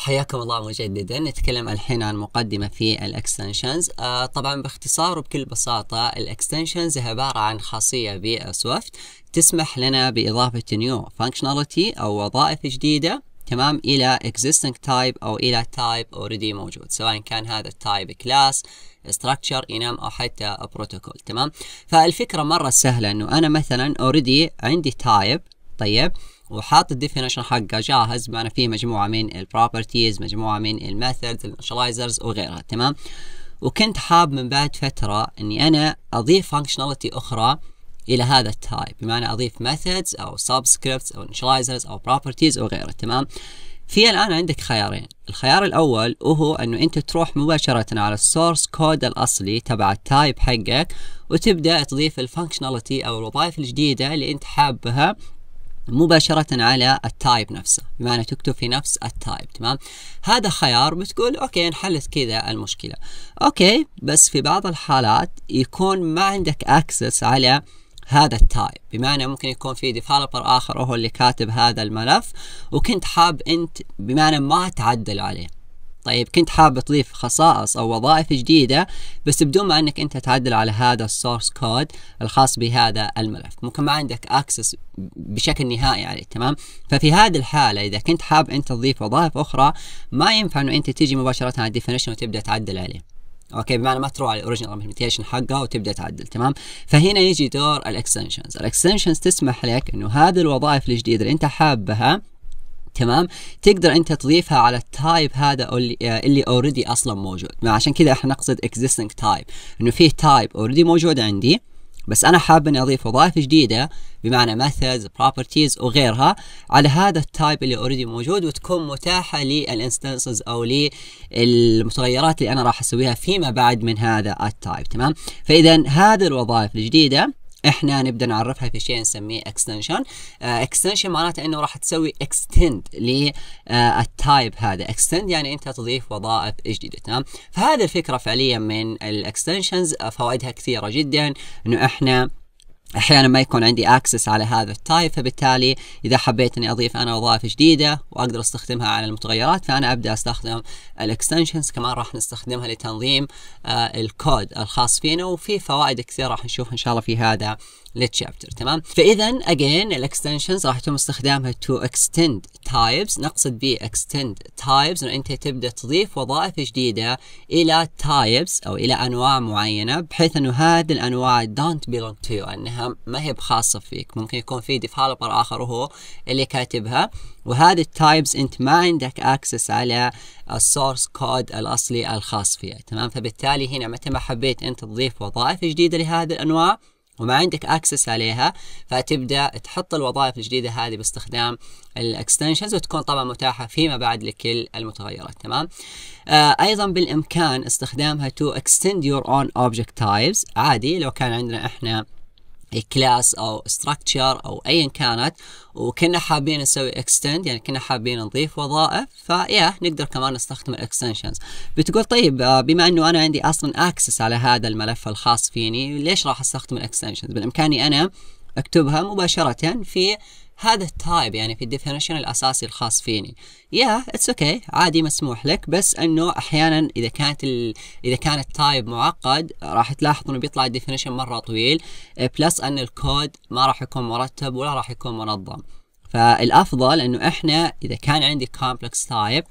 حياكم الله مجددا نتكلم الحين عن مقدمة في الاكستنشنز آه طبعا باختصار وبكل بساطة الاكستنشنز عبارة عن خاصية بسويفت تسمح لنا بإضافة نيو فانكشناليتي أو وظائف جديدة تمام إلى existing تايب أو إلى تايب اوريدي موجود سواء كان هذا التايب كلاس ستراكشر انام أو حتى بروتوكول تمام فالفكرة مرة سهلة أنه أنا مثلا اوريدي عندي تايب طيب وحاطط الديفينيشن حقه جاهز معنا فيه مجموعه من البروبرتيز مجموعه من الميثودز الانشلايزرز وغيرها تمام وكنت حاب من بعد فتره اني انا اضيف فانكشناليتي اخرى الى هذا التايب بمعنى اضيف methods او subscripts او initializers او properties وغيرها تمام في الان عندك خيارين الخيار الاول وهو انه انت تروح مباشره على السورس كود الاصلي تبع التايب حقك وتبدا تضيف الفانكشناليتي او الوظائف الجديده اللي انت حابها مباشرة على التايب نفسه بمعنى تكتب في نفس التايب تمام هذا خيار بتقول اوكي انحلت كذا المشكلة اوكي بس في بعض الحالات يكون ما عندك اكسس على هذا التايب بمعنى ممكن يكون في ديفلوبر اخر هو اللي كاتب هذا الملف وكنت حاب انت بمعنى ما تعدل عليه طيب كنت حاب تضيف خصائص او وظائف جديده بس بدون ما انك انت تعدل على هذا السورس كود الخاص بهذا الملف ممكن ما عندك اكسس بشكل نهائي عليه تمام ففي هذه الحاله اذا كنت حاب انت تضيف وظائف اخرى ما ينفع انه انت تيجي مباشره على الديفينيشن وتبدا تعدل عليه اوكي بمعنى ما تروح على الاوريجنال امبلمنتيشن حقها وتبدا تعدل تمام فهنا يجي دور الاكستنشنز الاكستنشنز تسمح لك انه هذه الوظائف الجديده اللي انت حابها تمام تقدر انت تضيفها على التايب هذا اللي اوريدي اصلا موجود عشان كذا احنا نقصد existing تايب انه فيه تايب اوريدي موجود عندي بس انا حاب اني اضيف وظائف جديده بمعنى methods properties وغيرها على هذا التايب اللي اوريدي موجود وتكون متاحه للانستنسز او للمتغيرات اللي انا راح اسويها فيما بعد من هذا التايب تمام فاذا هذه الوظائف الجديده احنا نبدا نعرفها في شيء نسميه اكستنشن اكستنشن معناته انه راح تسوي اكستند للتايب آه، هذا اكستند يعني انت تضيف وظائف جديده تمام فهذه الفكره فعليا من الاكستنشنز آه، فوائدها كثيره جدا انه احنا احيانا ما يكون عندي اكسس على هذا التايب فبالتالي اذا حبيت اني اضيف انا وظائف جديده واقدر استخدمها على المتغيرات فانا ابدا استخدم الاكستنشنز كمان راح نستخدمها لتنظيم آه، الكود الخاص فينا وفي فوائد كثيره راح نشوفها ان شاء الله في هذا للتشابتر تمام فاذا اجين الاكستنشنز راح يتم استخدامها تو اكستند تايبس نقصد به اكستند تايبس انه انت تبدا تضيف وظائف جديده الى تايبس او الى انواع معينه بحيث انه هذه الانواع دونت belong تو يو انها ما هي بخاصه فيك ممكن يكون في ديفلوبر اخر هو اللي كاتبها وهذه التايبس انت ما عندك اكسس على السورس كود الاصلي الخاص فيها تمام فبالتالي هنا متى ما حبيت انت تضيف وظائف جديده لهذه الانواع وما عندك اكسس عليها فتبدا تحط الوظائف الجديده هذه باستخدام الاكستنشنز وتكون طبعا متاحه فيما بعد لكل المتغيرات تمام آه ايضا بالامكان استخدامها تو extend your own object types عادي لو كان عندنا احنا كلاس او structure او ايا كانت وكنا حابين نسوي اكستند يعني كنا حابين نضيف وظائف فيا نقدر كمان نستخدم الاكستنشنز بتقول طيب آه، بما انه انا عندي اصلا اكسس على هذا الملف الخاص فيني ليش راح استخدم الاكستنشنز بالامكاني انا اكتبها مباشره في هذا التايب يعني في الديفينيشن الاساسي الخاص فيني يا اتس اوكي عادي مسموح لك بس انه احيانا اذا كانت ال... اذا كان التايب معقد راح تلاحظ انه بيطلع الديفينيشن مره طويل بلس eh، ان الكود ما راح يكون مرتب ولا راح يكون منظم فالافضل انه احنا اذا كان عندي كومبلكس تايب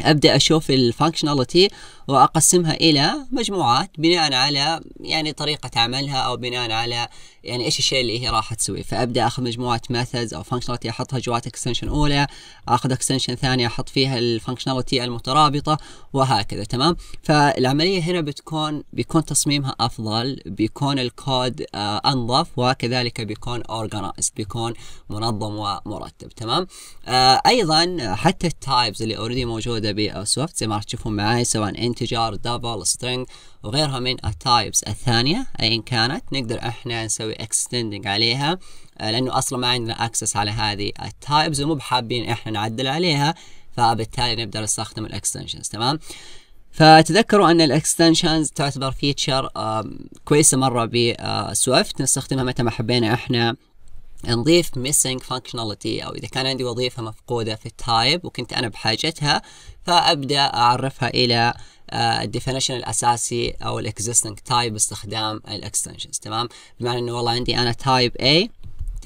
ابدا اشوف الفانكشناليتي واقسمها الى مجموعات بناء على يعني طريقه عملها او بناء على يعني ايش الشيء اللي هي راح تسويه فابدا اخذ مجموعه ميثودز او فانكشناليتي احطها جوات اكستنشن اولى اخذ اكستنشن ثانيه احط فيها الفانكشناليتي المترابطه وهكذا تمام فالعمليه هنا بتكون بيكون تصميمها افضل بيكون الكود آه انظف وكذلك بيكون اورجنايزد بيكون منظم ومرتب تمام آه ايضا حتى التايبز اللي اوريدي موجوده بسوفت زي ما راح تشوفون معي سواء انتجر دبل سترينج وغيرها من التايبز الثانيه ايا كانت نقدر احنا نسوي نسوي اكستندنج عليها آه، لانه اصلا ما عندنا اكسس على هذه التايبز ومو بحابين احنا نعدل عليها فبالتالي نبدا نستخدم الاكستنشنز تمام فتذكروا ان الاكستنشنز تعتبر فيتشر كويسه مره بسويفت آه، نستخدمها متى ما حبينا احنا نضيف missing functionality او اذا كان عندي وظيفه مفقوده في التايب وكنت انا بحاجتها فابدا اعرفها الى الديفينيشن آه، الاساسي او الاكزيستنج تايب باستخدام الاكستنشنز تمام بمعنى انه والله عندي انا تايب A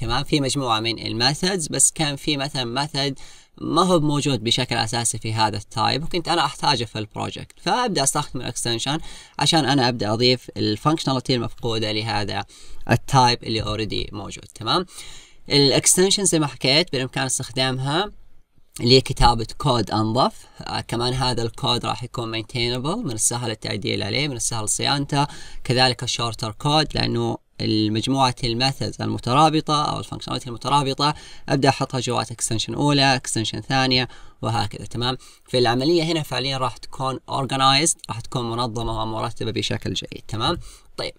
تمام في مجموعه من الميثودز بس كان في مثلا ميثود ما هو موجود بشكل اساسي في هذا التايب وكنت انا احتاجه في البروجكت فابدا استخدم الاكستنشن عشان انا ابدا اضيف الفانكشناليتي المفقوده لهذا التايب اللي اوريدي موجود تمام الاكستنشن زي ما حكيت بالامكان استخدامها لكتابة كود أنظف آه كمان هذا الكود راح يكون maintainable من السهل التعديل عليه من السهل صيانته كذلك الشورتر كود لأنه المجموعة الميثودز المترابطة أو الفانكشناليتي المترابطة أبدأ أحطها جوات اكستنشن أولى اكستنشن ثانية وهكذا تمام في العملية هنا فعليا راح تكون organized راح تكون منظمة ومرتبة بشكل جيد تمام طيب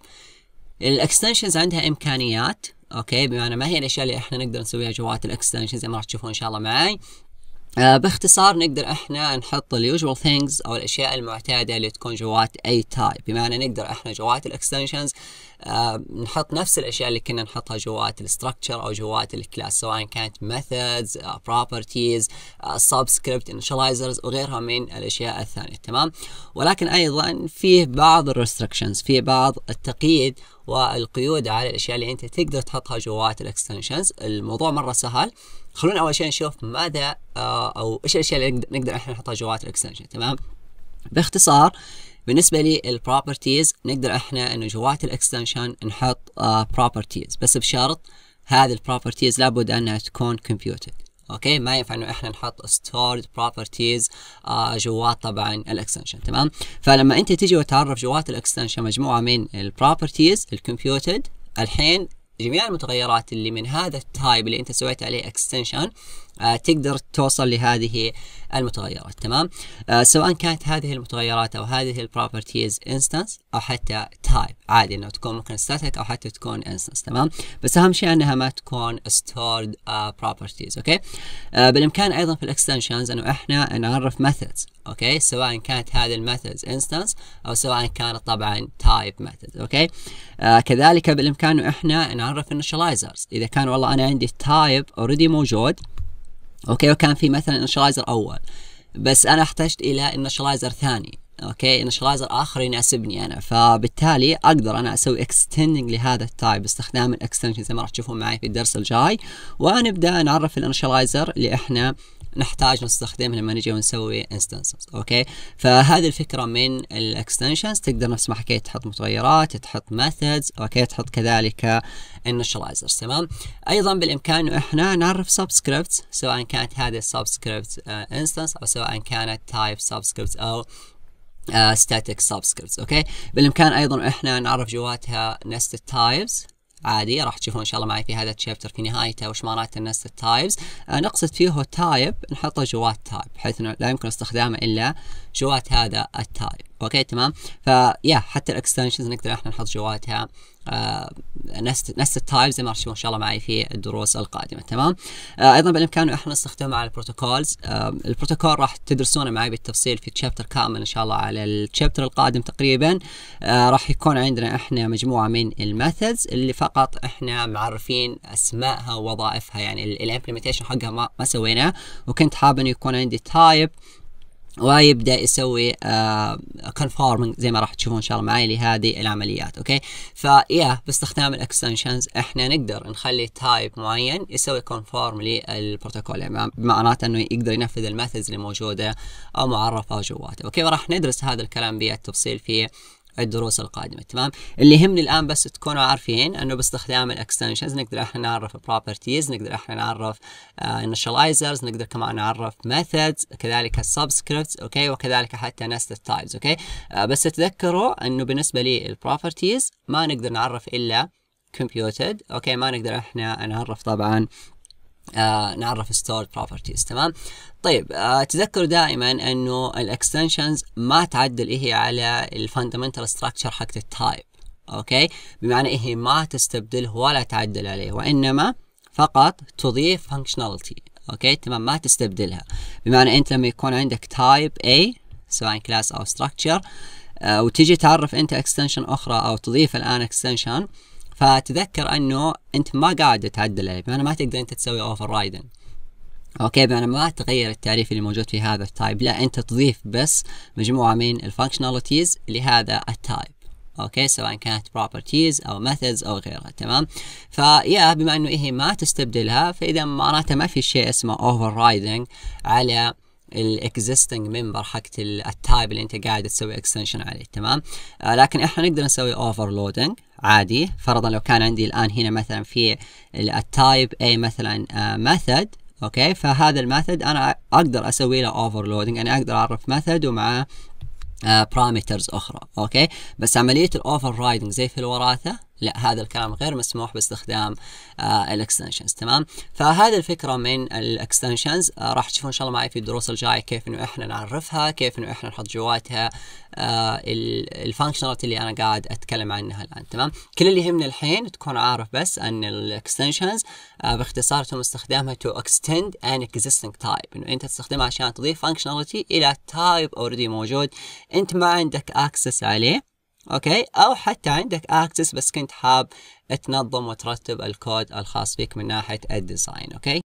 الاكستنشنز عندها إمكانيات اوكي بمعنى ما هي الاشياء اللي احنا نقدر نسويها جوات الاكستنشنز زي ما راح تشوفون ان شاء الله معي آه، باختصار نقدر احنا نحط اليوجوال ثينجز او الاشياء المعتاده اللي تكون جوات اي تايب بمعنى نقدر احنا جوات الاكستنشنز آه، نحط نفس الاشياء اللي كنا نحطها جوات الستركتشر او جوات الكلاس سواء كانت methods آه، properties آه، subscript initializers وغيرها من الاشياء الثانيه تمام ولكن ايضا فيه بعض الريستركشنز فيه بعض التقييد والقيود على الاشياء اللي انت تقدر تحطها جوات الاكستنشنز الموضوع مره سهل خلونا اول شيء نشوف ماذا او ايش الاشياء اللي نقدر احنا نحطها جوات الاكستنشن تمام باختصار بالنسبة للبروبرتيز نقدر احنا انه جوات الاكستنشن نحط بروبرتيز آه، بس بشرط هذه البروبرتيز لابد انها تكون كمبيوتد اوكي ما ينفع انه احنا نحط ستورد بروبرتيز آه، جوات طبعا الاكستنشن تمام فلما انت تجي وتعرف جوات الاكستنشن مجموعه من البروبرتيز الكمبيوتد الحين جميع المتغيرات اللي من هذا التايب اللي انت سويت عليه اكستنشن آه، تقدر توصل لهذه المتغيرات تمام آه، سواء كانت هذه المتغيرات او هذه البروبرتيز انستنس او حتى تايب عادي انه تكون ممكن ستاتيك او حتى تكون انستنس تمام بس اهم شيء انها ما تكون ستورد بروبرتيز آه، اوكي بالامكان ايضا في الاكستنشنز انه احنا نعرف ميثودز اوكي سواء كانت هذه الميثودز انستنس او سواء كانت طبعا تايب ميثود اوكي كذلك بالامكان انه احنا نعرف initializers اذا كان والله انا عندي تايب اوريدي موجود اوكي وكان في مثلا انشلايزر اول بس انا احتجت الى انشلايزر ثاني اوكي انشلايزر اخر يناسبني انا فبالتالي اقدر انا اسوي اكستندنج لهذا التايب باستخدام الاكستنشن زي ما راح تشوفون معي في الدرس الجاي ونبدا نعرف الانشلايزر اللي احنا آه نحتاج نستخدمه لما نجي ونسوي انستنسز اوكي فهذه الفكره من الاكستنشنز تقدر نفس ما حكيت تحط متغيرات تحط ميثودز اوكي تحط كذلك النشرايزرز تمام ايضا بالامكان انه احنا نعرف سبسكريبت سواء كانت هذه السبسكريبت انستنس آه، او سواء كانت تايب سبسكريبت او ستاتيك آه، سبسكريبتس اوكي بالامكان ايضا احنا نعرف جواتها نست تايبس عادي راح تشوفون ان شاء الله معي في هذا الشابتر في نهايته وش معناته الناس التايبز آه، نقصد فيه هو تايب نحطه جوات تايب بحيث انه لا يمكن استخدامه الا جوات هذا التايب اوكي تمام فيا حتى الاكستنشنز نقدر احنا نحط جواتها آه، نفس نفس التايب زي ما راح تشوفون ان شاء الله معي في الدروس القادمه تمام آه، ايضا بالامكان انه احنا نستخدمها على البروتوكولز آه، البروتوكول راح تدرسونه معي بالتفصيل في تشابتر كامل ان شاء الله على التشابتر القادم تقريبا راح يكون عندنا احنا مجموعه من الميثودز اللي فقط احنا معرفين اسمائها ووظائفها يعني الامبلمنتيشن حقها ما, ما سويناه وكنت حابب انه يكون عندي تايب ويبدا يسوي كونفورمنج آه، زي ما راح تشوفون ان شاء الله معي لهذه العمليات اوكي فيا باستخدام الاكستنشنز احنا نقدر نخلي تايب معين يسوي كونفورم للبروتوكول معناته انه يقدر ينفذ الميثودز اللي موجوده او معرفه جواته اوكي وراح ندرس هذا الكلام بالتفصيل في الدروس القادمه تمام اللي يهمني الان بس تكونوا عارفين انه باستخدام الاكستنشنز نقدر احنا نعرف بروبرتيز نقدر احنا نعرف انيشاليزرز آه، نقدر كمان نعرف ميثودز كذلك السبسكريبتس اوكي وكذلك حتى نست تايبز اوكي آه، بس تذكروا انه بالنسبه لي ما نقدر نعرف الا computed اوكي ما نقدر احنا نعرف طبعا آه نعرف ستور بروبرتيز تمام طيب آه تذكروا دائما انه الاكستنشنز ما تعدل ايه هي على الفاندمنتال ستراكشر حقت التايب اوكي بمعنى ايه ما تستبدله ولا تعدل عليه وانما فقط تضيف فانكشناليتي اوكي تمام ما تستبدلها بمعنى انت لما يكون عندك تايب A سواء كلاس او ستراكشر آه، وتجي تعرف انت اكستنشن اخرى او تضيف الان اكستنشن فتذكر انه انت ما قاعد تعدل عليه بمعنى ما تقدر انت تسوي اوفر رايدن اوكي بمعنى ما تغير التعريف اللي موجود في هذا التايب لا انت تضيف بس مجموعه من الفانكشناليتيز لهذا التايب اوكي سواء كانت بروبرتيز او ميثودز او غيرها تمام فيا بما انه هي إيه ما تستبدلها فاذا معناته ما في شيء اسمه اوفر رايدنج على الاكزيستنج ممبر حقت التايب اللي انت قاعد تسوي اكستنشن عليه تمام آه لكن احنا نقدر نسوي اوفر لودنج عادي فرضا لو كان عندي الآن هنا مثلا في التايب A مثلا آه، method اوكي فهذا الميثود انا اقدر اسوي له اوفرلودنج يعني انا اقدر اعرف ميثود ومعاه بارامترز اخرى اوكي بس عمليه الاوفر رايدنج زي في الوراثه لا هذا الكلام غير مسموح باستخدام آه، الاكستنشنز تمام فهذه الفكره من الاكستنشنز آه، راح تشوفون ان شاء الله معي في الدروس الجايه كيف انه احنا نعرفها كيف انه احنا نحط جواتها آه، الفانكشناليتي اللي انا قاعد اتكلم عنها الان تمام كل اللي يهمنا الحين تكون عارف بس ان الاكستنشنز باختصار تم استخدامها تو اكستند ان اكزيستنج تايب انه انت تستخدمها عشان تضيف فانكشناليتي الى تايب اوريدي موجود انت ما عندك اكسس عليه اوكي او حتى عندك اكسس بس كنت حاب تنظم وترتب الكود الخاص فيك من ناحيه الديزاين اوكي